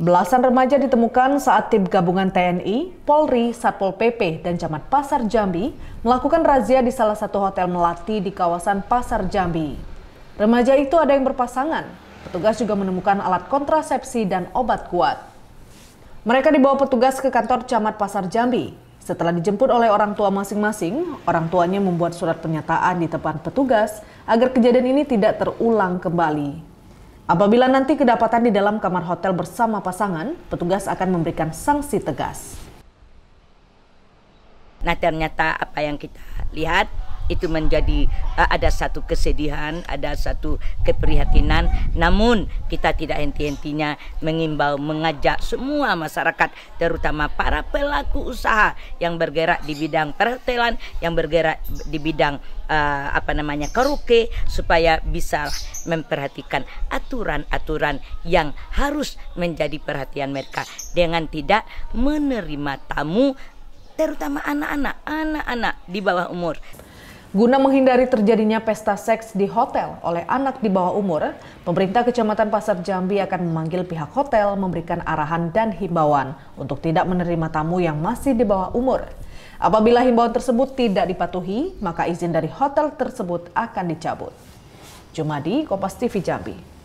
Belasan remaja ditemukan saat tim gabungan TNI, Polri, Satpol PP, dan Camat Pasar Jambi melakukan razia di salah satu hotel melati di kawasan Pasar Jambi. Remaja itu ada yang berpasangan. Petugas juga menemukan alat kontrasepsi dan obat kuat. Mereka dibawa petugas ke kantor Camat Pasar Jambi. Setelah dijemput oleh orang tua masing-masing, orang tuanya membuat surat pernyataan di depan petugas agar kejadian ini tidak terulang kembali. Apabila nanti kedapatan di dalam kamar hotel bersama pasangan, petugas akan memberikan sanksi tegas. Nah ternyata apa yang kita lihat itu menjadi uh, ada satu kesedihan, ada satu keprihatinan. Namun kita tidak henti-hentinya mengimbau, mengajak semua masyarakat, terutama para pelaku usaha yang bergerak di bidang perhotelan, yang bergerak di bidang uh, apa namanya karaoke, supaya bisa memperhatikan aturan-aturan yang harus menjadi perhatian mereka dengan tidak menerima tamu terutama anak-anak, anak-anak di bawah umur. Guna menghindari terjadinya pesta seks di hotel oleh anak di bawah umur, pemerintah Kecamatan Pasar Jambi akan memanggil pihak hotel memberikan arahan dan himbauan untuk tidak menerima tamu yang masih di bawah umur. Apabila himbauan tersebut tidak dipatuhi, maka izin dari hotel tersebut akan dicabut. Jumadi, Kompas TV Jambi.